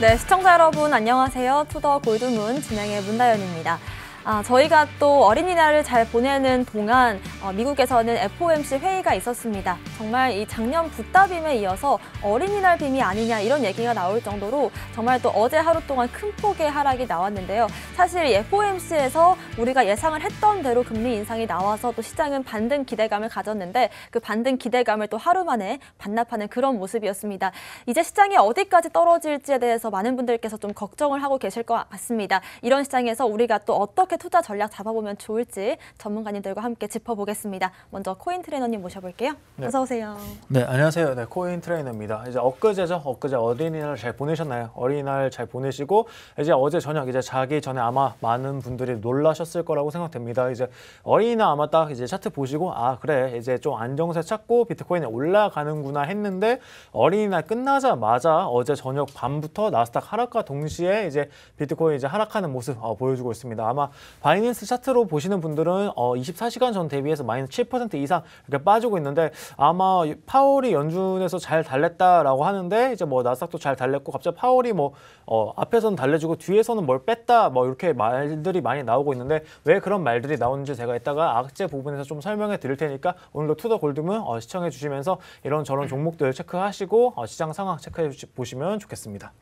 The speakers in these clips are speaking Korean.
네, 시청자 여러분 안녕하세요. 투더 골드문 진행의 문다연입니다. 아, 저희가 또 어린이날을 잘 보내는 동안 어, 미국에서는 FOMC 회의가 있었습니다. 정말 이 작년 붓다빔에 이어서 어린이날 빔이 아니냐 이런 얘기가 나올 정도로 정말 또 어제 하루 동안 큰 폭의 하락이 나왔는데요. 사실 FOMC에서 우리가 예상을 했던 대로 금리 인상이 나와서 또 시장은 반등 기대감을 가졌는데 그 반등 기대감을 또 하루 만에 반납하는 그런 모습이었습니다. 이제 시장이 어디까지 떨어질지에 대해서 많은 분들께서 좀 걱정을 하고 계실 것 같습니다. 이런 시장에서 우리가 또 어떻게 어떻게 투자 전략 잡아보면 좋을지 전문가님들과 함께 짚어보겠습니다. 먼저 코인 트레이너님 모셔볼게요. 네. 어서 오세요. 네, 안녕하세요. 네, 코인 트레이너입니다. 이제 엊그제죠. 엊그제 어린이날 잘 보내셨나요? 어린이날 잘 보내시고 이제 어제 저녁 이제 자기 전에 아마 많은 분들이 놀라셨을 거라고 생각됩니다. 이제 어린이날 아마 딱 이제 차트 보시고 아 그래 이제 좀 안정세 찾고 비트코인이 올라가는구나 했는데 어린이날 끝나자마자 어제 저녁 밤부터 나스닥 하락과 동시에 이제 비트코인 이제 하락하는 모습 어, 보여주고 있습니다. 아마 바이낸스 차트로 보시는 분들은 어 24시간 전 대비해서 마이너스 7% 이상 이렇게 빠지고 있는데 아마 파월이 연준에서 잘 달랬다라고 하는데 이제 뭐 나스닥도 잘 달랬고 갑자기 파월이 뭐어 앞에서는 달래주고 뒤에서는 뭘 뺐다 뭐 이렇게 말들이 많이 나오고 있는데 왜 그런 말들이 나오는지 제가 이따가 악재 부분에서 좀 설명해 드릴 테니까 오늘도 투더 골드문 어 시청해 주시면서 이런 저런 종목들 체크하시고 어, 시장 상황 체크해 보시면 좋겠습니다.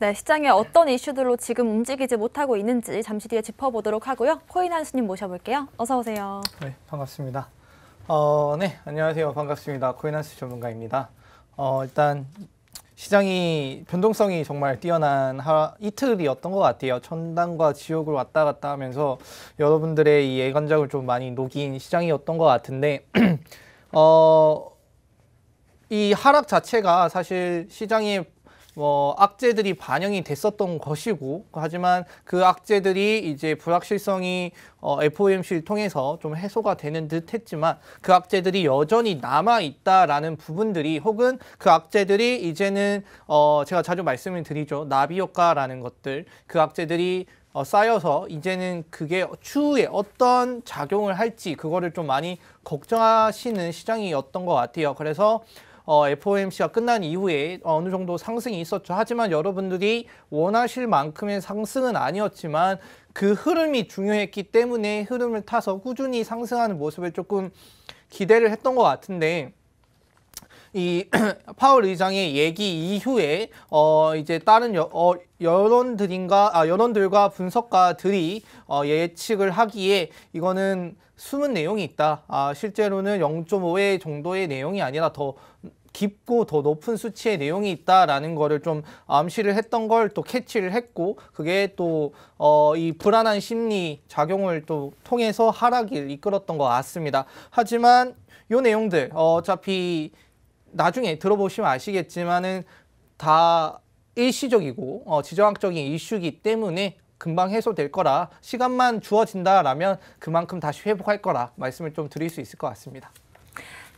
네, 시장에 네. 어떤 이슈들로 지금 움직이지 못하고 있는지 잠시 뒤에 짚어보도록 하고요. 코인 한수님 모셔볼게요. 어서 오세요. 네, 반갑습니다. 어, 네, 안녕하세요. 반갑습니다. 코인 한수 전문가입니다. 어, 일단 시장이 변동성이 정말 뛰어난 하, 이틀이었던 것 같아요. 천당과 지옥을 왔다 갔다 하면서 여러분들의 이 애간장을 좀 많이 녹인 시장이었던 것 같은데 어, 이 하락 자체가 사실 시장의 뭐 악재들이 반영이 됐었던 것이고 하지만 그 악재들이 이제 불확실성이 어, FOMC를 통해서 좀 해소가 되는 듯했지만 그 악재들이 여전히 남아 있다라는 부분들이 혹은 그 악재들이 이제는 어, 제가 자주 말씀을 드리죠 나비 효과라는 것들 그 악재들이 어, 쌓여서 이제는 그게 추후에 어떤 작용을 할지 그거를 좀 많이 걱정하시는 시장이었던 것 같아요. 그래서 어, FOMC가 끝난 이후에 어, 어느 정도 상승이 있었죠. 하지만 여러분들이 원하실 만큼의 상승은 아니었지만 그 흐름이 중요했기 때문에 흐름을 타서 꾸준히 상승하는 모습을 조금 기대를 했던 것 같은데 이 파월 의장의 얘기 이후에 어 이제 다른 여, 어, 여론들인가 아 여론들과 분석가들이 어 예측을 하기에 이거는 숨은 내용이 있다. 아, 실제로는 0.5회 정도의 내용이 아니라 더 깊고 더 높은 수치의 내용이 있다라는 거를 좀 암시를 했던 걸 또 캐치를 했고 그게 또어이 불안한 심리 작용을 또 통해서 하락을 이끌었던 것 같습니다. 하지만 요 내용들 어, 어차피 나중에 들어보시면 아시겠지만은 다 일시적이고 어, 지정학적인 이슈기 때문에 금방 해소될 거라 시간만 주어진다라면 그만큼 다시 회복할 거라 말씀을 좀 드릴 수 있을 것 같습니다.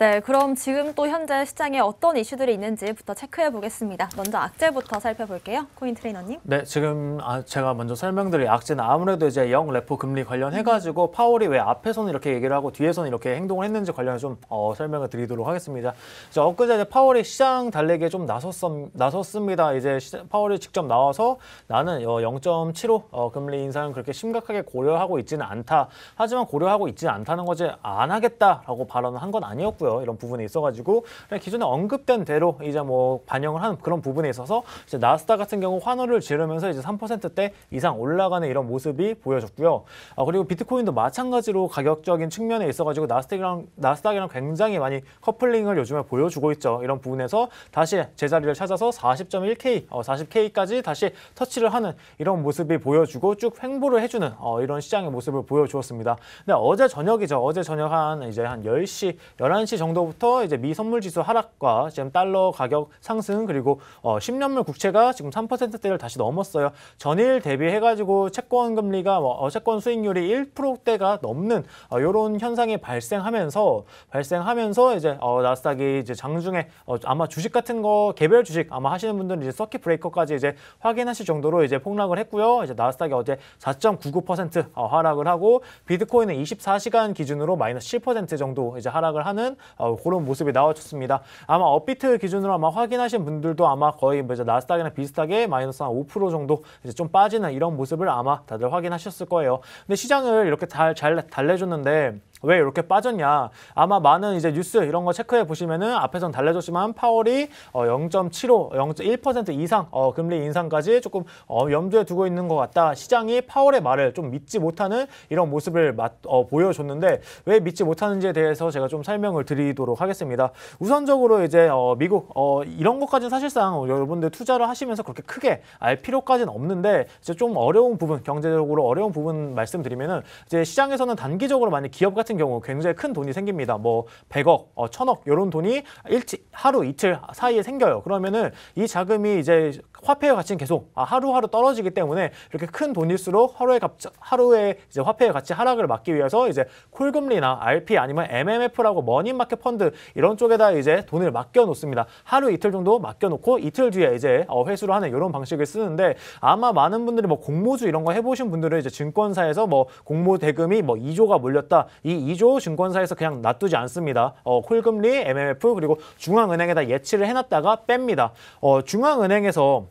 네, 그럼 지금 또 현재 시장에 어떤 이슈들이 있는지부터 체크해 보겠습니다. 먼저 악재부터 살펴볼게요. 코인 트레이너님. 네, 지금 아, 제가 먼저 설명드릴 악재는 아무래도 이제 영 레포 금리 관련해가지고 파월이 왜 앞에서는 이렇게 얘기를 하고 뒤에서는 이렇게 행동을 했는지 관련해 좀 어, 설명을 드리도록 하겠습니다. 이제 엊그제 이제 파월이 시장 달리기에 좀 나섰음, 나섰습니다. 이제 파월이 직접 나와서 나는 0.75 어, 어, 금리 인상 그렇게 심각하게 고려하고 있지는 않다. 하지만 고려하고 있지는 않다는 거지 안 하겠다라고 발언을 한 건 아니었고요. 있고요. 이런 부분에 있어가지고 기존에 언급된 대로 이제 뭐 반영을 한 그런 부분에 있어서 이제 나스닥 같은 경우 환호를 지르면서 이제 3%대 이상 올라가는 이런 모습이 보여졌고요. 아, 그리고 비트코인도 마찬가지로 가격적인 측면에 있어가지고 나스닥이랑 나스닥이랑 굉장히 많이 커플링을 요즘에 보여주고 있죠. 이런 부분에서 다시 제자리를 찾아서 40.1K, 어, 40K까지 다시 터치를 하는 이런 모습이 보여주고 쭉 횡보를 해주는 어, 이런 시장의 모습을 보여주었습니다. 근데 어제 저녁이죠. 어제 저녁 한 이제 한 10시, 11시 1 9 정도부터 이제 미 선물 지수 하락과 지금 달러 가격 상승 그리고 어 10년물 국채가 지금 3%대를 다시 넘었어요. 전일 대비해 가지고 채권 금리가 뭐, 어 채권 수익률이 1%대가 넘는 어 요런 현상이 발생하면서 발생하면서 이제 어 나스닥이 이제 장중에 어 아마 주식 같은 거 개별 주식 아마 하시는 분들은 이제 서킷 브레이커까지 이제 확인하실 정도로 이제 폭락을 했고요. 이제 나스닥이 어제 4.99% 어, 하락을 하고 비트코인은 24시간 기준으로 마이너스 7% 정도 이제 하락을 하는 어, 그런 모습이 나와줬습니다. 아마 업비트 기준으로 아마 확인하신 분들도 아마 거의 뭐 이제 나스닥이나 비슷하게 마이너스 한 5% 정도 이제 좀 빠지는 이런 모습을 아마 다들 확인하셨을 거예요. 근데 시장을 이렇게 잘, 잘 달래줬는데 왜 이렇게 빠졌냐. 아마 많은 이제 뉴스 이런 거 체크해 보시면은 앞에선 달래줬지만 파월이 어 0.75, 0.1% 이상 어 금리 인상까지 조금 어 염두에 두고 있는 것 같다. 시장이 파월의 말을 좀 믿지 못하는 이런 모습을 어 보여줬는데 왜 믿지 못하는지에 대해서 제가 좀 설명을 드리도록 하겠습니다. 우선적으로 이제 어 미국 어 이런 것까지는 사실상 여러분들 투자를 하시면서 그렇게 크게 알 필요까지는 없는데 이제 좀 어려운 부분 경제적으로 어려운 부분 말씀드리면은 이제 시장에서는 단기적으로 많이 기업 같은 같은 경우 굉장히 큰 돈이 생깁니다. 뭐 100억, 어, 1000억 이런 돈이 일치, 하루 이틀 사이에 생겨요. 그러면은 이 자금이 이제 화폐의 가치는 계속 아, 하루하루 떨어지기 때문에 이렇게 큰 돈일수록 하루에 값 하루에 이제 화폐의 가치 하락을 막기 위해서 이제 콜금리나 RP 아니면 MMF라고 머니마켓 펀드 이런 쪽에다 이제 돈을 맡겨 놓습니다. 하루 이틀 정도 맡겨 놓고 이틀 뒤에 이제 어, 회수를 하는 이런 방식을 쓰는데 아마 많은 분들이 뭐 공모주 이런 거 해보신 분들은 이제 증권사에서 뭐 공모 대금이 뭐 2조가 몰렸다 이 2조 증권사에서 그냥 놔두지 않습니다. 어, 콜금리, MMF 그리고 중앙은행에다 예치를 해놨다가 뺍니다. 어, 중앙은행에서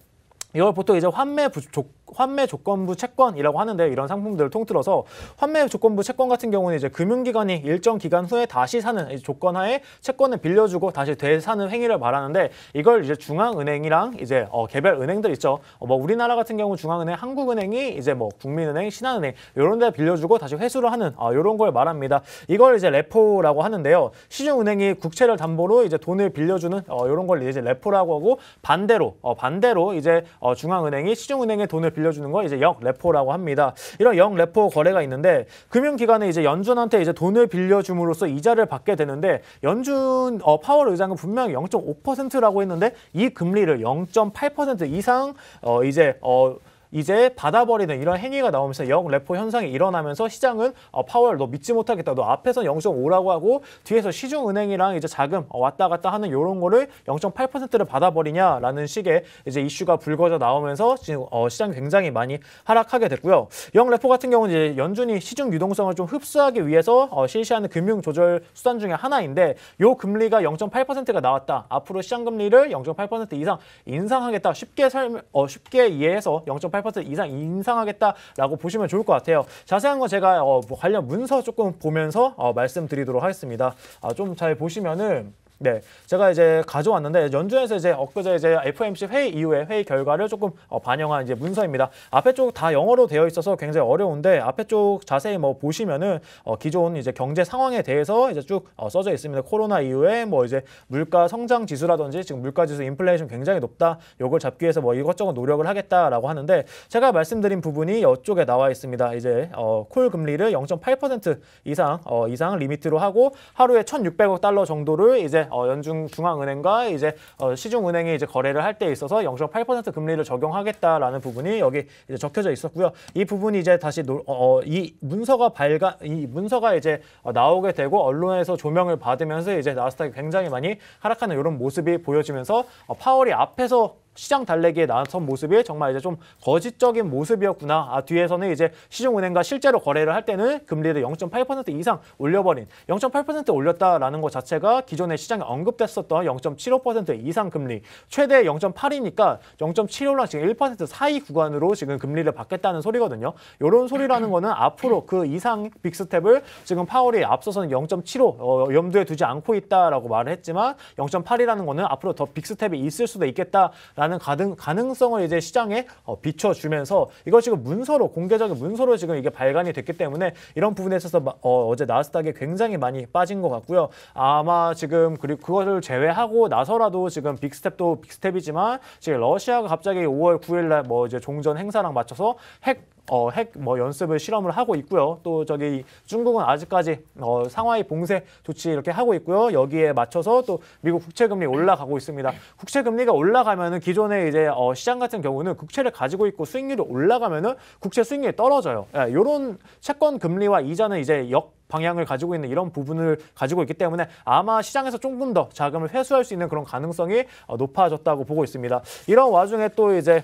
이걸 보통 이제 환매 부족 환매 조건부 채권이라고 하는데 이런 상품들을 통틀어서 환매 조건부 채권 같은 경우는 이제 금융기관이 일정 기간 후에 다시 사는 조건 하에 채권을 빌려주고 다시 되사는 행위를 말하는데 이걸 이제 중앙은행이랑 이제 어, 개별 은행들 있죠. 어, 뭐 우리나라 같은 경우 중앙은행, 한국은행이 이제 뭐 국민은행, 신한은행 이런 데 빌려주고 다시 회수를 하는 어, 아, 이런 걸 말합니다. 이걸 이제 레포라고 하는데요. 시중은행이 국채를 담보로 이제 돈을 빌려주는 어, 이런 걸 이제 레포라고 하고 반대로 어, 반대로 이제 어, 중앙은행이 시중은행에 돈을 빌려 빌려주는 거 이제 역레포라고 합니다. 이런 역레포 거래가 있는데 금융기관에 이제 연준한테 이제 돈을 빌려줌으로써 이자를 받게 되는데 연준 어, 파월 의장은 분명 0.5%라고 했는데 이 금리를 0.8% 이상 어, 이제 어, 이제 받아버리는 이런 행위가 나오면서 영 레포 현상이 일어나면서 시장은 어, 파월 너 믿지 못하겠다. 너 앞에서 0.5라고 하고 뒤에서 시중은행이랑 이제 자금 어, 왔다 갔다 하는 이런 거를 0.8%를 받아버리냐라는 식의 이제 이슈가 불거져 나오면서 지금 어, 시장이 굉장히 많이 하락하게 됐고요. 영 레포 같은 경우는 이제 연준이 시중 유동성을 좀 흡수하기 위해서 어, 실시하는 금융 조절 수단 중에 하나인데 요 금리가 0.8%가 나왔다. 앞으로 시장 금리를 0.8% 이상 인상하겠다. 쉽게 설 어, 쉽게 이해해서 0.8 0.8% 이상 인상하겠다라고 보시면 좋을 것 같아요. 자세한 건 제가 어, 뭐 관련 문서 조금 보면서 어, 말씀드리도록 하겠습니다. 아, 좀잘 보시면은 네, 제가 이제 가져왔는데 연준에서 이제 엊그제 이제 FOMC 회의 이후에 회의 결과를 조금 어, 반영한 이제 문서입니다. 앞에 쪽 다 영어로 되어 있어서 굉장히 어려운데 앞에 쪽 자세히 뭐 보시면은 어, 기존 이제 경제 상황에 대해서 이제 쭉 어, 써져 있습니다. 코로나 이후에 뭐 이제 물가 성장 지수라든지 지금 물가 지수 인플레이션 굉장히 높다. 요걸 잡기 위해서 뭐 이것저것 노력을 하겠다라고 하는데 제가 말씀드린 부분이 이쪽에 나와 있습니다. 이제 어, 콜 금리를 0.8% 이상 어, 이상 리미트로 하고 하루에 1,600억 달러 정도를 이제 어, 연중 중앙은행과 이제 어, 시중은행이 이제 거래를 할 때 있어서 0.8% 금리를 적용하겠다라는 부분이 여기 이제 적혀져 있었고요. 이 부분이 이제 다시 노, 어, 어, 이 문서가 발간 이 문서가 이제 어, 나오게 되고 언론에서 조명을 받으면서 이제 나스닥이 굉장히 많이 하락하는 이런 모습이 보여지면서 어, 파월이 앞에서 시장 달래기에 나선 모습이 정말 이제 좀 거짓적인 모습이었구나. 아, 뒤에서는 이제 시중은행과 실제로 거래를 할 때는 금리를 0.8% 이상 올려버린 0.8% 올렸다라는 것 자체가 기존에 시장에 언급됐었던 0.75% 이상 금리 최대 0.8이니까 0.75랑 지금 1% 사이 구간으로 지금 금리를 받겠다는 소리거든요. 이런 소리라는 거는 앞으로 그 이상 빅스텝을 지금 파월이 앞서서는 0.75 어, 염두에 두지 않고 있다라고 말을 했지만 0.8이라는 거는 앞으로 더 빅스텝이 있을 수도 있겠다라는 가는 가능, 가능성을 이제 시장에 어, 비춰주면서 이것금 문서로 공개적인 문서로 지금 이게 발간이 됐기 때문에 이런 부분에 있어서 어, 어제 나스닥에 굉장히 많이 빠진 것 같고요. 아마 지금 그리고 그것을 제외하고 나서라도 지금 빅스텝도 빅스텝이지만 지금 러시아가 갑자기 5월 9일날 뭐 이제 종전 행사랑 맞춰서 핵 어, 핵뭐 연습을 실험을 하고 있고요. 또 저기 중국은 아직까지 어, 상하이 봉쇄 조치 이렇게 하고 있고요. 여기에 맞춰서 또 미국 국채 금리 올라가고 있습니다. 국채 금리가 올라가면은 기 기존에 이제 어, 시장 같은 경우는 국채를 가지고 있고 수익률이 올라가면은 국채 수익률이 떨어져요. 이런 예, 채권 금리와 이자는 이제 역 방향을 가지고 있는 이런 부분을 가지고 있기 때문에 아마 시장에서 조금 더 자금을 회수할 수 있는 그런 가능성이 어, 높아졌다고 보고 있습니다. 이런 와중에 또 이제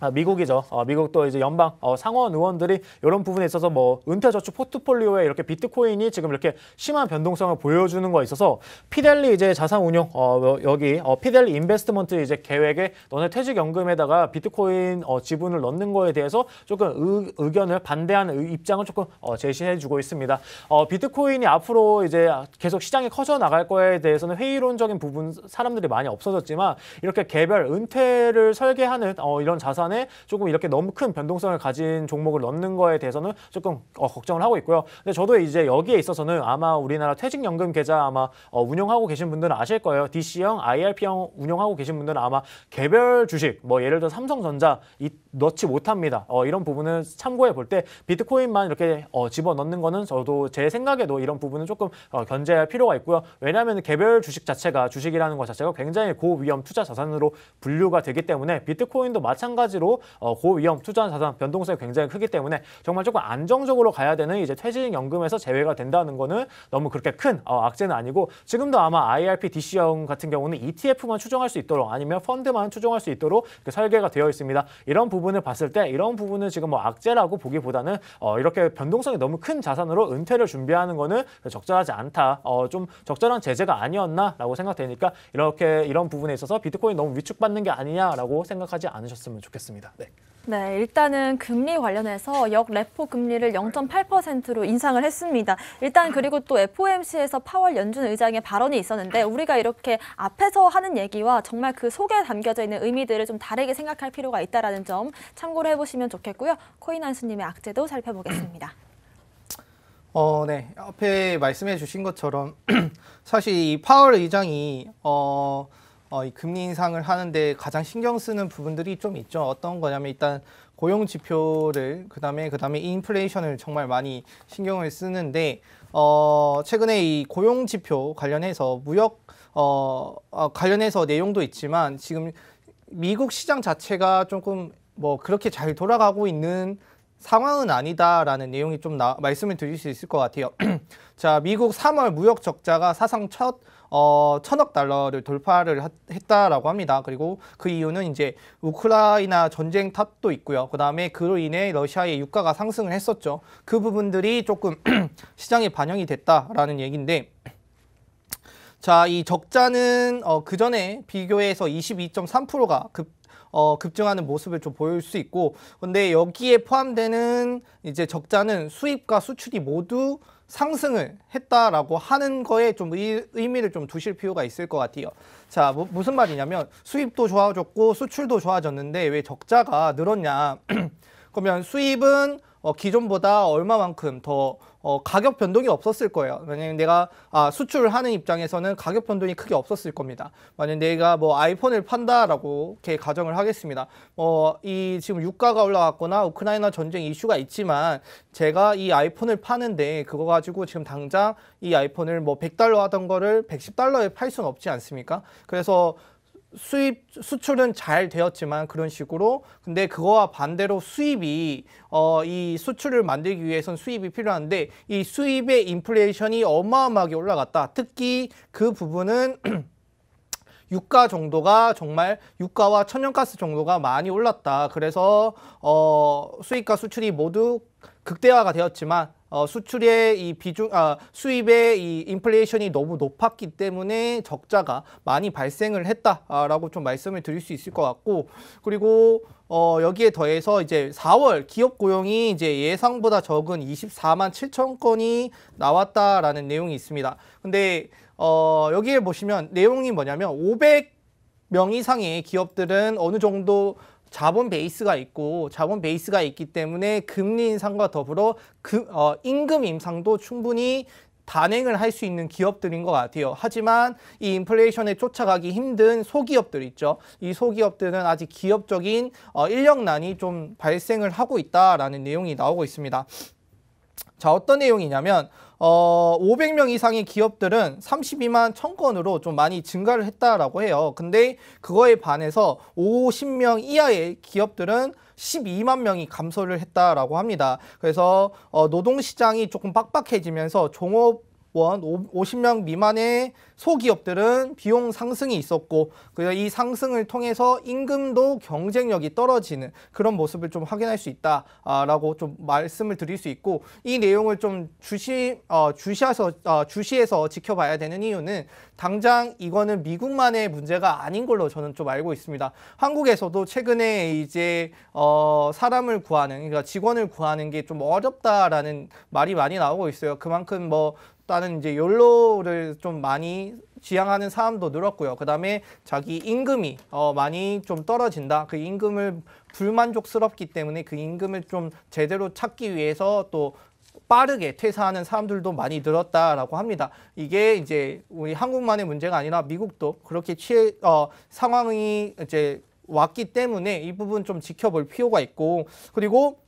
아, 미국이죠. 어, 미국도 이제 연방 어, 상원 의원들이 이런 부분에 있어서 뭐 은퇴저축 포트폴리오에 이렇게 비트코인이 지금 이렇게 심한 변동성을 보여주는 거에 있어서 피델리 이제 자산운용 어, 여기 어, 피델리 인베스트먼트 이제 계획에 너네 퇴직연금에다가 비트코인 어, 지분을 넣는 거에 대해서 조금 의, 견을 반대하는 입장을 조금 어, 제시해주고 있습니다. 어, 비트코인이 앞으로 이제 계속 시장이 커져 나갈 거에 대해서는 회의론적인 부분 사람들이 많이 없어졌지만 이렇게 개별 은퇴를 설계하는 어, 이런 자산 반에 조금 이렇게 너무 큰 변동성을 가진 종목을 넣는 거에 대해서는 조금 어, 걱정을 하고 있고요. 근데 저도 이제 여기에 있어서는 아마 우리나라 퇴직연금 계좌 아마 어, 운영하고 계신 분들은 아실 거예요. DC형, IRP형 운영하고 계신 분들은 아마 개별 주식, 뭐 예를 들어 삼성전자 이, 넣지 못합니다. 어, 이런 부분을 참고해 볼 때 비트코인만 이렇게 어, 집어넣는 거는 저도 제 생각에도 이런 부분은 조금 어, 견제할 필요가 있고요. 왜냐하면 개별 주식 자체가 주식이라는 것 자체가 굉장히 고위험 투자 자산으로 분류가 되기 때문에 비트코인도 마찬가지로 가지로 어, 고위험 투자한 자산 변동성이 굉장히 크기 때문에 정말 조금 안정적으로 가야 되는 이제 퇴직연금에서 제외가 된다는 거는 너무 그렇게 큰 어, 악재는 아니고 지금도 아마 IRP DC형 같은 경우는 ETF만 추정할 수 있도록 아니면 펀드만 추정할 수 있도록 설계가 되어 있습니다. 이런 부분을 봤을 때 이런 부분은 지금 뭐 악재라고 보기보다는 어, 이렇게 변동성이 너무 큰 자산으로 은퇴를 준비하는 거는 적절하지 않다. 어, 좀 적절한 제재가 아니었나라고 생각되니까 이렇게 이런 부분에 있어서 비트코인 너무 위축받는 게 아니냐라고 생각하지 않으셨으면 좋겠습니다. 있습니다. 네. 네, 일단은 금리 관련해서 역 레포 금리를 0.8%로 인상을 했습니다. 일단 그리고 또 FOMC에서 파월 연준 의장의 발언이 있었는데 우리가 이렇게 앞에서 하는 얘기와 정말 그 속에 담겨져 있는 의미들을 좀 다르게 생각할 필요가 있다라는 점 참고를 해보시면 좋겠고요. 코인한수님의 악재도 살펴보겠습니다. 어, 네. 앞에 말씀해 주신 것처럼 사실 파월 의장이 어. 어, 이 금리 인상을 하는데 가장 신경 쓰는 부분들이 좀 있죠. 어떤 거냐면 일단 고용 지표를 그다음에 그다음에 인플레이션을 정말 많이 신경을 쓰는데 어, 최근에 이 고용 지표 관련해서 무역 어, 어 관련해서 내용도 있지만 지금 미국 시장 자체가 조금 뭐 그렇게 잘 돌아가고 있는 상황은 아니다라는 내용이 좀 나, 말씀을 드릴 수 있을 것 같아요. 자, 미국 3월 무역 적자가 사상 첫 어, 천억 달러를 돌파를 했다라고 합니다. 그리고 그 이유는 이제 우크라이나 전쟁 탓도 있고요. 그 다음에 그로 인해 러시아의 유가가 상승을 했었죠. 그 부분들이 조금 시장에 반영이 됐다라는 얘기인데 자, 이 적자는 어, 그 전에 비교해서 22.3%가 급 어, 급증하는 모습을 좀 보일 수 있고 근데 여기에 포함되는 이제 적자는 수입과 수출이 모두 상승을 했다라고 하는 거에 좀 의, 미를좀 두실 필요가 있을 것 같아요. 자, 뭐, 무슨 말이냐면 수입도 좋아졌고 수출도 좋아졌는데 왜 적자가 늘었냐? 그러면 수입은 어, 기존보다 얼마만큼 더 어, 가격 변동이 없었을 거예요. 만약에 내가 아, 수출하는 입장에서는 가격 변동이 크게 없었을 겁니다. 만약 내가 뭐 아이폰을 판다라고 이렇게 가정을 하겠습니다. 어, 이 지금 유가가 올라갔거나 우크라이나 전쟁 이슈가 있지만 제가 이 아이폰을 파는데 그거 가지고 지금 당장 이 아이폰을 뭐 100달러 하던 거를 110달러에 팔 수는 없지 않습니까? 그래서 수입 수출은 잘 되었지만 그런 식으로 근데 그거와 반대로 수입이 어 이 수출을 만들기 위해선 수입이 필요한데 이 수입의 인플레이션이 어마어마하게 올라갔다. 특히 그 부분은 유가 정도가 정말 유가와 천연가스 정도가 많이 올랐다. 그래서 어 수입과 수출이 모두 극대화가 되었지만 어, 수출의 이 비중, 아, 수입의 이 인플레이션이 너무 높았기 때문에 적자가 많이 발생을 했다라고 좀 말씀을 드릴 수 있을 것 같고, 그리고 어, 여기에 더해서 이제 4월 기업 고용이 이제 예상보다 적은 24만 7천 건이 나왔다라는 내용이 있습니다. 근데 어, 여기에 보시면 내용이 뭐냐면 500명 이상의 기업들은 어느 정도 자본 베이스가 있고 자본 베이스가 있기 때문에 금리 인상과 더불어 그, 어, 임금 임상도 충분히 단행을 할 수 있는 기업들인 것 같아요. 하지만 이 인플레이션에 쫓아가기 힘든 소기업들 있죠. 이 소기업들은 아직 기업적인 어, 인력난이 좀 발생을 하고 있다라는 내용이 나오고 있습니다. 자, 어떤 내용이냐면 어, 500명 이상의 기업들은 32만 천건으로 좀 많이 증가를 했다라고 해요. 근데 그거에 반해서 50명 이하의 기업들은 12만 명이 감소를 했다라고 합니다. 그래서 어, 노동시장이 조금 빡빡해지면서 종업 원 50명 미만의 소기업들은 비용 상승이 있었고 그래서 이 상승을 통해서 임금도 경쟁력이 떨어지는 그런 모습을 좀 확인할 수 있다라고 좀 말씀을 드릴 수 있고 이 내용을 좀 주시 어, 주시해서 어, 주시해서 지켜봐야 되는 이유는 당장 이거는 미국만의 문제가 아닌 걸로 저는 좀 알고 있습니다. 한국에서도 최근에 이제 어, 사람을 구하는 그러니까 직원을 구하는 게 좀 어렵다라는 말이 많이 나오고 있어요. 그만큼 뭐 나는 이제 연로를 좀 많이 지향하는 사람도 늘었고요. 그 다음에 자기 임금이 어, 많이 좀 떨어진다. 그 임금을 불만족스럽기 때문에 그 임금을 좀 제대로 찾기 위해서 또 빠르게 퇴사하는 사람들도 많이 늘었다라고 합니다. 이게 이제 우리 한국만의 문제가 아니라 미국도 그렇게 취해 어, 상황이 이제 왔기 때문에 이 부분 좀 지켜볼 필요가 있고 그리고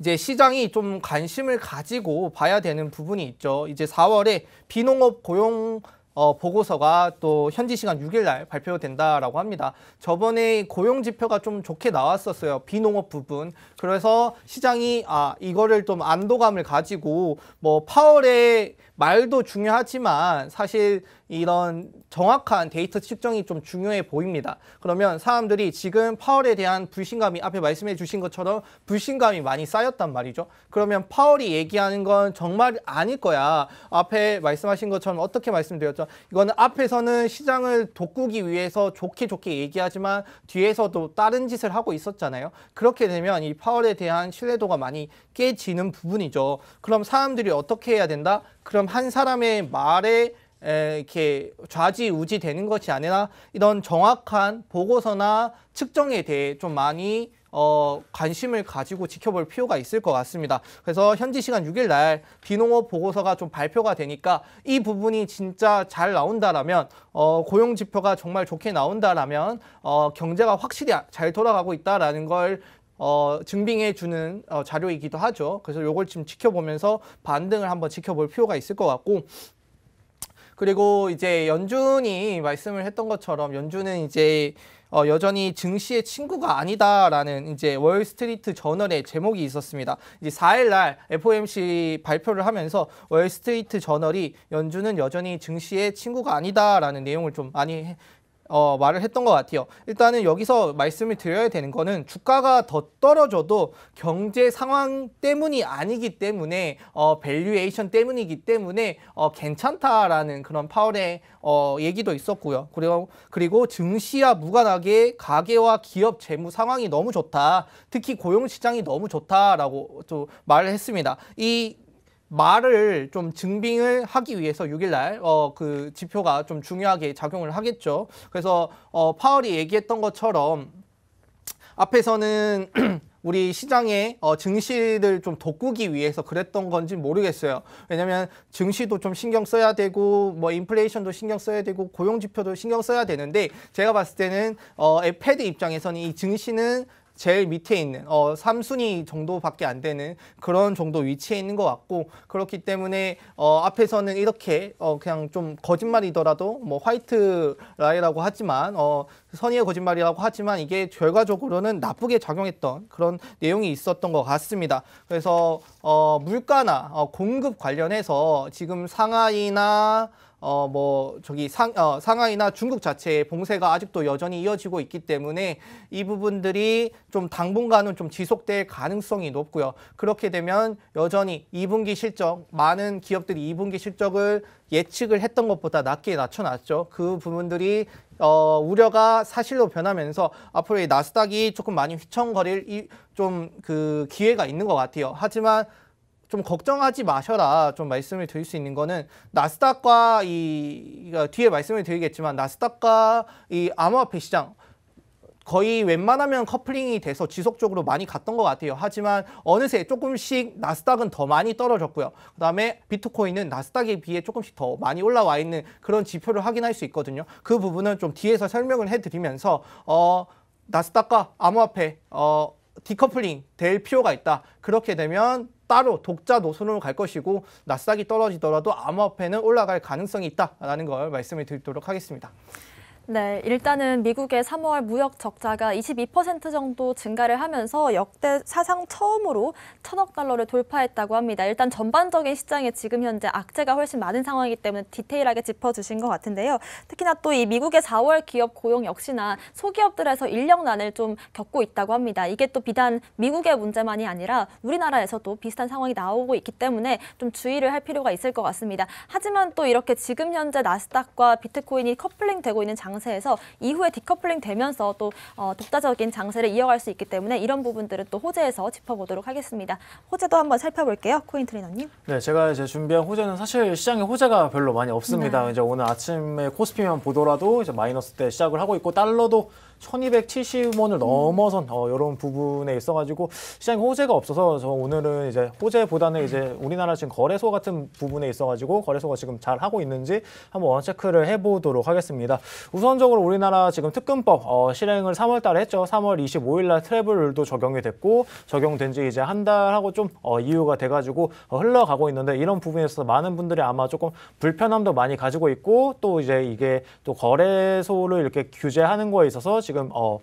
이제 시장이 좀 관심을 가지고 봐야 되는 부분이 있죠. 이제 4월에 비농업 고용 어, 보고서가 또 현지 시간 6일 날 발표된다라고 합니다. 저번에 고용 지표가 좀 좋게 나왔었어요. 비농업 부분. 그래서 시장이 아 이거를 좀 안도감을 가지고 뭐 파월의 말도 중요하지만 사실 이런 정확한 데이터 측정이 좀 중요해 보입니다. 그러면 사람들이 지금 파월에 대한 불신감이 앞에 말씀해 주신 것처럼 불신감이 많이 쌓였단 말이죠. 그러면 파월이 얘기하는 건 정말 아닐 거야. 앞에 말씀하신 것처럼 어떻게 말씀드렸죠? 이거는 앞에서는 시장을 돋구기 위해서 좋게 좋게 얘기하지만 뒤에서도 다른 짓을 하고 있었잖아요. 그렇게 되면 이 파월에 대한 신뢰도가 많이 깨지는 부분이죠. 그럼 사람들이 어떻게 해야 된다? 그럼 한 사람의 말에 이렇게 좌지우지 되는 것이 아니라 이런 정확한 보고서나 측정에 대해 좀 많이 어, 관심을 가지고 지켜볼 필요가 있을 것 같습니다. 그래서 현지 시간 6일 날 비농업 보고서가 좀 발표가 되니까 이 부분이 진짜 잘 나온다라면 어, 고용 지표가 정말 좋게 나온다라면 어, 경제가 확실히 아, 잘 돌아가고 있다라는 걸 어, 증빙해 주는 어, 자료이기도 하죠. 그래서 요걸 지금 지켜보면서 반등을 한번 지켜볼 필요가 있을 것 같고 그리고 이제 연준이 말씀을 했던 것처럼 연준은 이제 어, 여전히 증시의 친구가 아니다라는 이제 월스트리트 저널의 제목이 있었습니다. 이제 4일날 FOMC 발표를 하면서 월스트리트 저널이 연준은 여전히 증시의 친구가 아니다라는 내용을 좀 많이 어, 말을 했던 것 같아요. 일단은 여기서 말씀을 드려야 되는 거는 주가가 더 떨어져도 경제 상황 때문이 아니기 때문에 어, 밸류에이션 때문이기 때문에 어, 괜찮다라는 그런 파월의 어, 얘기도 있었고요. 그리고, 그리고 증시와 무관하게 가계와 기업 재무 상황이 너무 좋다. 특히 고용 시장이 너무 좋다라고 또 말을 했습니다. 이 말을 좀 증빙을 하기 위해서 6일날 어, 그 지표가 좀 중요하게 작용을 하겠죠. 그래서 어, 파월이 얘기했던 것처럼 앞에서는 우리 시장의 어, 증시를 좀 돋구기 위해서 그랬던 건지 모르겠어요. 왜냐면 증시도 좀 신경 써야 되고 뭐 인플레이션도 신경 써야 되고 고용 지표도 신경 써야 되는데 제가 봤을 때는 어, 페드 입장에서는 이 증시는 제일 밑에 있는 어, 3순위 정도밖에 안 되는 그런 정도 위치에 있는 것 같고 그렇기 때문에 어, 앞에서는 이렇게 어, 그냥 좀 거짓말이더라도 뭐 화이트 라이라고 하지만 어, 선의의 거짓말이라고 하지만 이게 결과적으로는 나쁘게 작용했던 그런 내용이 있었던 것 같습니다. 그래서 어, 물가나 어, 공급 관련해서 지금 상하이나 어, 뭐, 저기 상, 어, 상하이나 중국 자체의 봉쇄가 아직도 여전히 이어지고 있기 때문에 이 부분들이 좀 당분간은 좀 지속될 가능성이 높고요. 그렇게 되면 여전히 2분기 실적, 많은 기업들이 2분기 실적을 예측을 했던 것보다 낮게 낮춰놨죠. 그 부분들이 어, 우려가 사실로 변하면서 앞으로 의 나스닥이 조금 많이 휘청거릴 좀그 기회가 있는 것 같아요. 하지만 좀 걱정하지 마셔라 좀 말씀을 드릴 수 있는 거는 나스닥과 이 뒤에 말씀을 드리겠지만 나스닥과 이 암호화폐 시장 거의 웬만하면 커플링이 돼서 지속적으로 많이 갔던 것 같아요. 하지만 어느새 조금씩 나스닥은 더 많이 떨어졌고요. 그 다음에 비트코인은 나스닥에 비해 조금씩 더 많이 올라와 있는 그런 지표를 확인할 수 있거든요. 그 부분은 좀 뒤에서 설명을 해드리면서 어, 나스닥과 암호화폐 어, 디커플링 될 필요가 있다. 그렇게 되면 따로 독자 노선으로 갈 것이고 나스닥이 떨어지더라도 암호화폐는 올라갈 가능성이 있다라는 걸 말씀을 드리도록 하겠습니다. 네, 일단은 미국의 3월 무역 적자가 22% 정도 증가를 하면서 역대 사상 처음으로 천억 달러를 돌파했다고 합니다. 일단 전반적인 시장에 지금 현재 악재가 훨씬 많은 상황이기 때문에 디테일하게 짚어주신 것 같은데요. 특히나 또 이 미국의 4월 기업 고용 역시나 소기업들에서 인력난을 좀 겪고 있다고 합니다. 이게 또 비단 미국의 문제만이 아니라 우리나라에서도 비슷한 상황이 나오고 있기 때문에 좀 주의를 할 필요가 있을 것 같습니다. 하지만 또 이렇게 지금 현재 나스닥과 비트코인이 커플링되고 있는 장 장세에서 이후에 디커플링 되면서 또 어, 독자적인 장세를 이어갈 수 있기 때문에 이런 부분들을또 호재에서 짚어보도록 하겠습니다. 호재도 한번 살펴볼게요. 코인 트레이너님. 네, 제가 이제 준비한 호재는 사실 시장에 호재가 별로 많이 없습니다. 네. 이제 오늘 아침에 코스피만 보더라도 이제 마이너스 때 시작을 하고 있고 달러도 1270원을 넘어선 어, 이런 부분에 있어가지고 시장에 호재가 없어서 저 오늘은 이제 호재보다는 이제 우리나라 지금 거래소 같은 부분에 있어가지고 거래소가 지금 잘 하고 있는지 한번 원 체크를 해보도록 하겠습니다. 우선적으로 우리나라 지금 특근법 어, 실행을 3월달에 했죠. 3월 25일날 트래블도 적용이 됐고 적용된 지 이제 한 달하고 좀 어, 이유가 돼가지고 어, 흘러가고 있는데 이런 부분에서 많은 분들이 아마 조금 불편함도 많이 가지고 있고 또 이제 이게 또 거래소를 이렇게 규제하는 거에 있어서 지금 어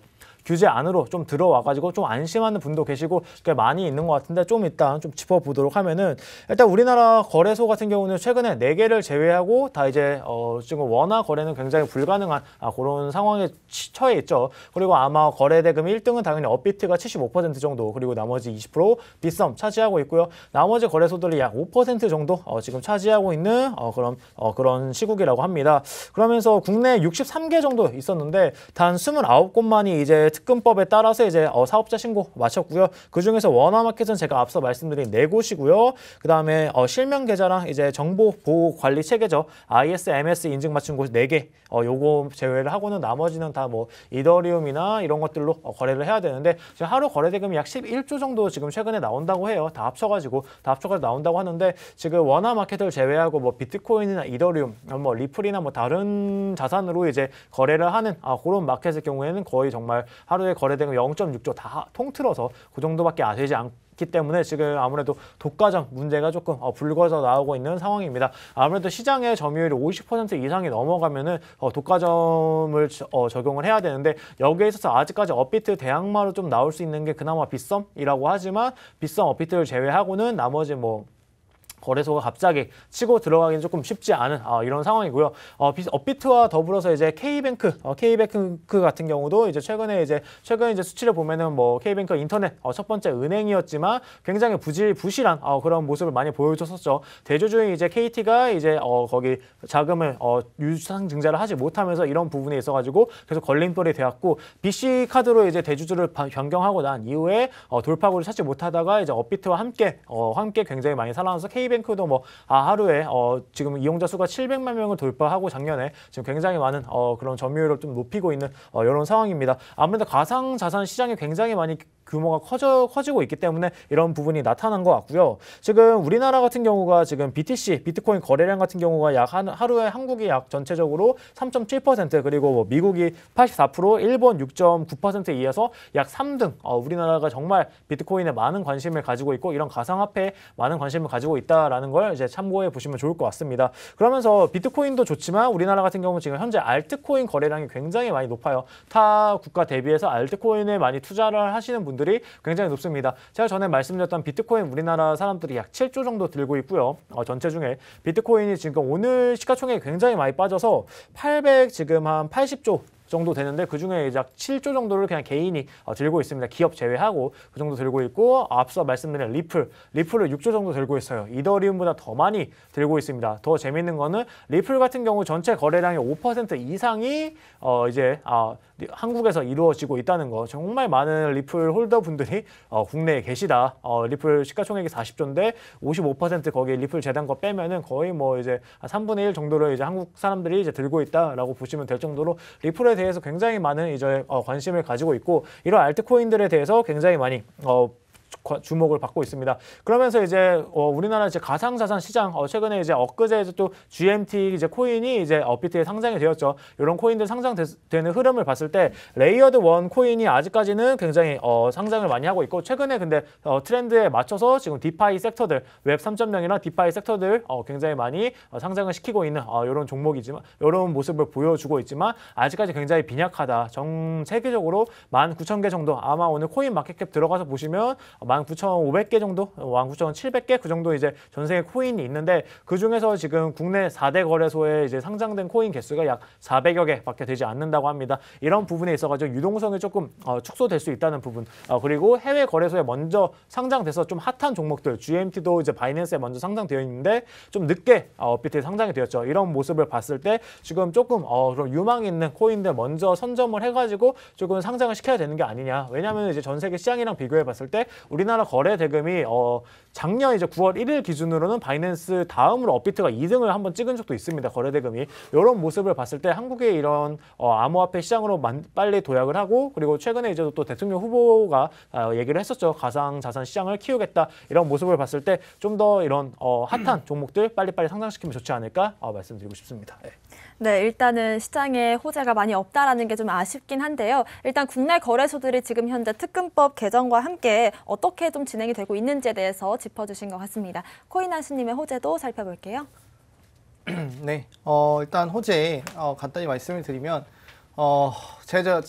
규제 안으로 좀 들어와가지고 좀 안심하는 분도 계시고 많이 있는 것 같은데 좀 일단 좀 짚어보도록 하면은 일단 우리나라 거래소 같은 경우는 최근에 네 개를 제외하고 다 이제 어 지금 원화 거래는 굉장히 불가능한 아, 그런 상황에 처해 있죠. 그리고 아마 거래 대금 1등은 당연히 업비트가 75% 정도 그리고 나머지 20% 빗썸 차지하고 있고요. 나머지 거래소들이 약 5% 정도 어, 지금 차지하고 있는 어, 그런 어, 그런 시국이라고 합니다. 그러면서 국내 63개 정도 있었는데 단 29곳만이 이제 특근법에 따라서 이제 어, 사업자 신고 마쳤고요. 그 중에서 원화마켓은 제가 앞서 말씀드린 네 곳이고요. 그 다음에 어, 실명 계좌랑 이제 정보 보호 관리 체계죠. ISMS 인증 마친 곳 네 개. 어, 요거 제외를 하고는 나머지는 다 뭐 이더리움이나 이런 것들로 어, 거래를 해야 되는데 지금 하루 거래 대금이 약 11조 정도 지금 최근에 나온다고 해요. 다 합쳐가지고 다 합쳐가지고 나온다고 하는데 지금 원화마켓을 제외하고 뭐 비트코인이나 이더리움, 어, 뭐 리플이나 뭐 다른 자산으로 이제 거래를 하는 아, 그런 마켓의 경우에는 거의 정말 하루에 거래된거 0.6조 다 통틀어서 그 정도밖에 안 아, 되지 않기 때문에 지금 아무래도 독과점 문제가 조금 어, 불거져 나오고 있는 상황입니다. 아무래도 시장의 점유율이 50% 이상이 넘어가면은 어, 독과점을 어, 적용을 해야 되는데 여기에 있어서 아직까지 업비트 대항마로 좀 나올 수 있는 게 그나마 빗썸이라고 하지만 빗썸 업비트를 제외하고는 나머지 뭐 거래소가 갑자기 치고 들어가기는 조금 쉽지 않은 어, 이런 상황이고요. 어, 업비트와 더불어서 이제 K뱅크, 어, K뱅크 같은 경우도 이제 최근에 이제 최근 이제 수치를 보면은 뭐 K뱅크 인터넷 어, 첫 번째 은행이었지만 굉장히 부질 부실한 어, 그런 모습을 많이 보여줬었죠. 대주주인 이제 KT가 이제 어, 거기 자금을 어, 유상 증자를 하지 못하면서 이런 부분에 있어가지고 계속 걸림돌이 되었고 BC 카드로 이제 대주주를 변경하고 난 이후에 어, 돌파구를 찾지 못하다가 이제 업비트와 함께 어, 함께 굉장히 많이 살아나서 K뱅크 시티뱅크도 뭐 아, 하루에 어, 지금 이용자 수가 700만 명을 돌파하고 작년에 지금 굉장히 많은 어, 그런 점유율을 좀 높이고 있는 어, 이런 상황입니다. 아무래도 가상 자산 시장이 굉장히 많이 규모가 커져, 커지고 있기 때문에 이런 부분이 나타난 것 같고요. 지금 우리나라 같은 경우가 지금 BTC, 비트코인 거래량 같은 경우가 약 한, 하루에 한국이 약 전체적으로 3.7% 그리고 뭐 미국이 84%, 일본 6 9 이어서 약 3등 어, 우리나라가 정말 비트코인에 많은 관심을 가지고 있고 이런 가상화폐에 많은 관심을 가지고 있다라는 걸 이제 참고해 보시면 좋을 것 같습니다. 그러면서 비트코인도 좋지만 우리나라 같은 경우 지금 현재 알트코인 거래량이 굉장히 많이 높아요. 타 국가 대비해서 알트코인에 많이 투자를 하시는 분들 분들이 굉장히 높습니다. 제가 전에 말씀드렸던 비트코인 우리나라 사람들이 약 7조 정도 들고 있고요. 어, 전체 중에 비트코인이 지금 오늘 시가총액 이 굉장히 많이 빠져서 800 지금 한 80조 정도 되는데 그중에 약 7조 정도를 그냥 개인이 어, 들고 있습니다. 기업 제외하고 그 정도 들고 있고 앞서 말씀드린 리플, 리플을 6조 정도 들고 있어요. 이더리움보다 더 많이 들고 있습니다. 더 재밌는 거는 리플 같은 경우 전체 거래량의 5% 이상이 어, 이제 아, 한국에서 이루어지고 있다는 거 정말 많은 리플 홀더 분들이 어, 국내에 계시다. 어, 리플 시가총액이 40조인데 55% 거기 리플 재단 거 빼면은 거의 뭐 이제 3분의 1 정도를 이제 한국 사람들이 이제 들고 있다라고 보시면 될 정도로 리플에 대해서 굉장히 많은 이제 어, 관심을 가지고 있고 이런 알트코인들에 대해서 굉장히 많이 어, 주목을 받고 있습니다. 그러면서 이제 어, 우리나라 이제 가상자산 시장 어, 최근에 이제 엊그제 이제 또 GMT 이제 코인이 이제 업비트에 상장이 되었죠. 이런 코인들 상장되는 흐름을 봤을 때 레이어드 원 코인이 아직까지는 굉장히 어, 상장을 많이 하고 있고 최근에 근데 어, 트렌드에 맞춰서 지금 디파이 섹터들 웹 3.0이나 디파이 섹터들 어, 굉장히 많이 어, 상장을 시키고 있는 어, 이런 종목이지만 이런 모습을 보여주고 있지만 아직까지 굉장히 빈약하다. 전 세계적으로 1 9 0 0 0개 정도 아마 오늘 코인 마켓캡 들어가서 보시면 만 19,500개 정도, 19,700개 그 정도 이제 전 세계 코인이 있는데 그 중에서 지금 국내 4대 거래소에 이제 상장된 코인 개수가 약 400여 개밖에 되지 않는다고 합니다. 이런 부분에 있어가지고 유동성이 조금 어, 축소될 수 있다는 부분. 어, 그리고 해외 거래소에 먼저 상장돼서 좀 핫한 종목들, GMT도 이제 바이낸스에 먼저 상장되어 있는데 좀 늦게 어, 업비트에 상장이 되었죠. 이런 모습을 봤을 때 지금 조금 어, 그럼 유망 있는 코인들 먼저 선점을 해가지고 조금 상장을 시켜야 되는 게 아니냐. 왜냐하면 이제 전 세계 시장이랑 비교해 봤을 때 우리 우리나라 거래 대금이 어 작년 이제 9월 1일 기준으로는 바이낸스 다음으로 업비트가 2등을 한번 찍은 적도 있습니다. 거래 대금이 이런 모습을 봤을 때 한국의 이런 어, 암호화폐 시장으로 만, 빨리 도약을 하고 그리고 최근에 이제 또 대통령 후보가 어, 얘기를 했었죠. 가상 자산 시장을 키우겠다 이런 모습을 봤을 때 좀 더 이런 어, 핫한 종목들 빨리빨리 상장시키면 좋지 않을까 어, 말씀드리고 싶습니다. 네. 네, 일단은 시장에 호재가 많이 없다라는 게 좀 아쉽긴 한데요. 일단 국내 거래소들이 지금 현재 특근법 개정과 함께 어떻게 좀 진행이 되고 있는지에 대해서 짚어주신 것 같습니다. 코인하스님의 호재도 살펴볼게요. 네, 어, 일단 호재 어, 간단히 말씀을 드리면 어, 제가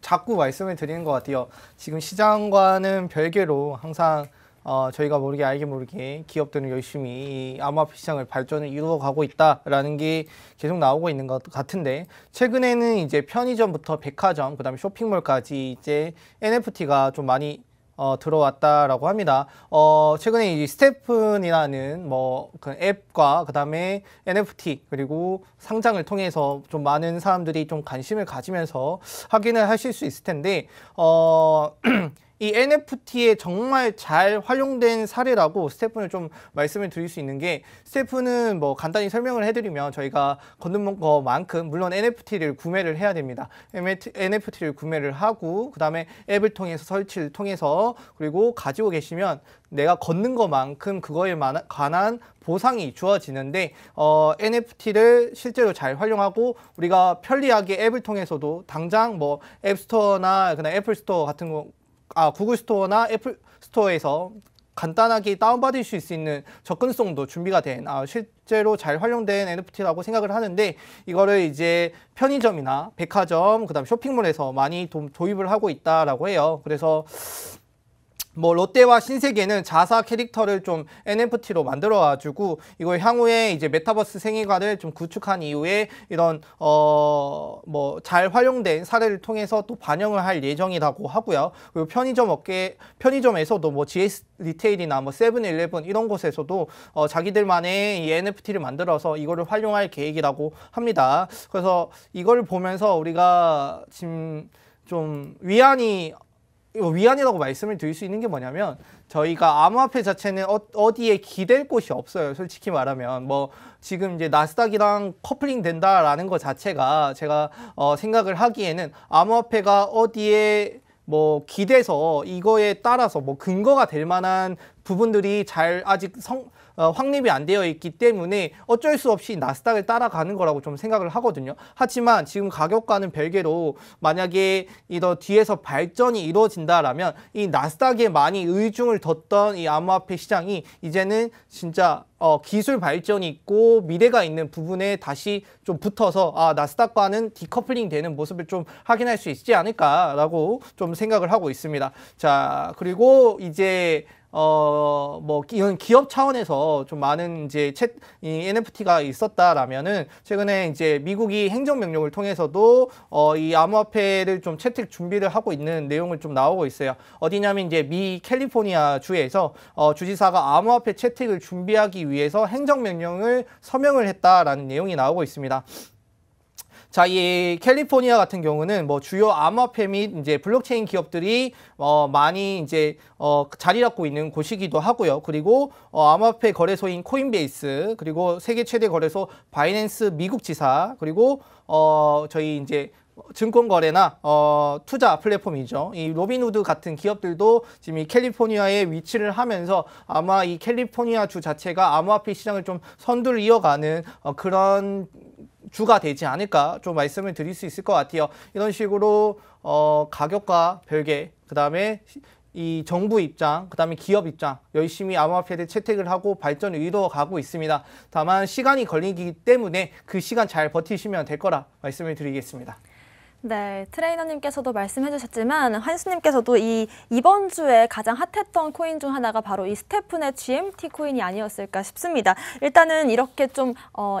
자꾸 말씀을 드리는 것 같아요. 지금 시장과는 별개로 항상 어, 저희가 모르게 알게 모르게 기업들은 열심히 이 암호화폐 시장을 발전을 이루어가고 있다라는 게 계속 나오고 있는 것 같은데 최근에는 이제 편의점부터 백화점 그다음에 쇼핑몰까지 이제 NFT가 좀 많이 어, 들어왔다라고 합니다. 어, 최근에 이 스테픈이라는 뭐 그 앱과 그다음에 NFT 그리고 상장을 통해서 좀 많은 사람들이 좀 관심을 가지면서 확인을 하실 수 있을 텐데 어 이 NFT에 정말 잘 활용된 사례라고 스태프는 좀 말씀을 드릴 수 있는 게 스태프는 뭐 간단히 설명을 해드리면 저희가 걷는 것만큼 물론 NFT를 구매를 해야 됩니다. NFT를 구매를 하고 그 다음에 앱을 통해서 설치를 통해서 그리고 가지고 계시면 내가 걷는 것만큼 그거에 관한 보상이 주어지는데 어, NFT를 실제로 잘 활용하고 우리가 편리하게 앱을 통해서도 당장 뭐 앱스토어나 그냥 애플스토어 같은 거 아, 구글 스토어나 애플 스토어에서 간단하게 다운받을 수 있는 접근성도 준비가 된 아, 실제로 잘 활용된 NFT라고 생각을 하는데 이거를 이제 편의점이나 백화점 그다음 쇼핑몰에서 많이 도, 도입을 하고 있다라고 해요. 그래서 뭐 롯데와 신세계는 자사 캐릭터를 좀 NFT로 만들어가지고 이걸 향후에 이제 메타버스 생애관을 좀 구축한 이후에 이런 어 뭐 잘 활용된 사례를 통해서 또 반영을 할 예정이라고 하고요. 그리고 편의점 업계 편의점에서도 뭐 GS 리테일이나 뭐 세븐일레븐 이런 곳에서도 어 자기들만의 이 NFT를 만들어서 이거를 활용할 계획이라고 합니다. 그래서 이걸 보면서 우리가 지금 좀 위안이 위안이라고 말씀을 드릴 수 있는 게 뭐냐면 저희가 암호화폐 자체는 어, 디에 기댈 곳이 없어요. 솔직히 말하면 뭐 지금 이제 나스닥이랑 커플링 된다라는 것 자체가 제가 어, 생각을 하기에는 암호화폐가 어디에 뭐 기대서 이거에 따라서 뭐 근거가 될 만한 부분들이 잘 아직 성, 어, 확립이 안 되어 있기 때문에 어쩔 수 없이 나스닥을 따라가는 거라고 좀 생각을 하거든요. 하지만 지금 가격과는 별개로 만약에 이 더 뒤에서 발전이 이루어진다라면 이 나스닥에 많이 의중을 뒀던 이 암호화폐 시장이 이제는 진짜 어, 기술 발전이 있고 미래가 있는 부분에 다시 좀 붙어서 아, 나스닥과는 디커플링 되는 모습을 좀 확인할 수 있지 않을까라고 좀 생각을 하고 있습니다. 자, 그리고 이제 어, 뭐, 이런 기업 차원에서 좀 많은 이제 챗, 이 NFT가 있었다라면은 최근에 이제 미국이 행정명령을 통해서도 어, 이 암호화폐를 좀 채택 준비를 하고 있는 내용을 좀 나오고 있어요. 어디냐면 이제 미 캘리포니아 주에서 어, 주지사가 암호화폐 채택을 준비하기 위해서 행정명령을 서명을 했다라는 내용이 나오고 있습니다. 자, 이 캘리포니아 같은 경우는 뭐 주요 암호화폐 및 이제 블록체인 기업들이 어 많이 이제 어 자리 잡고 있는 곳이기도 하고요. 그리고 어 암호화폐 거래소인 코인베이스, 그리고 세계 최대 거래소 바이낸스 미국 지사, 그리고 어 저희 이제 증권거래나 어, 투자 플랫폼이죠. 이 로빈후드 같은 기업들도 지금 이 캘리포니아에 위치를 하면서 아마 이 캘리포니아 주 자체가 암호화폐 시장을 좀 선두를 이어가는 어, 그런 주가 되지 않을까 좀 말씀을 드릴 수 있을 것 같아요. 이런 식으로 어, 가격과 별개 그 다음에 이 정부 입장, 그 다음에 기업 입장 열심히 암호화폐를 채택을 하고 발전을 이루어가고 있습니다. 다만 시간이 걸리기 때문에 그 시간 잘 버티시면 될 거라 말씀을 드리겠습니다. 네, 트레이너님께서도 말씀해주셨지만 환수님께서도 이 이번 주에 가장 핫했던 코인 중 하나가 바로 이 스테픈의 GMT 코인이 아니었을까 싶습니다. 일단은 이렇게 좀 어,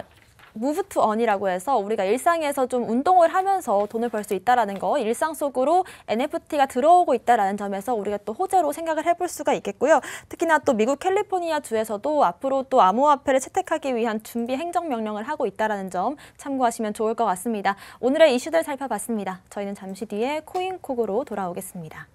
무브 투 언이라고 해서 우리가 일상에서 좀 운동을 하면서 돈을 벌 수 있다라는 거 일상 속으로 NFT가 들어오고 있다라는 점에서 우리가 또 호재로 생각을 해볼 수가 있겠고요. 특히나 또 미국 캘리포니아 주에서도 앞으로 또 암호화폐를 채택하기 위한 준비 행정 명령을 하고 있다라는 점 참고하시면 좋을 것 같습니다. 오늘의 이슈들 살펴봤습니다. 저희는 잠시 뒤에 코인콕으로 돌아오겠습니다.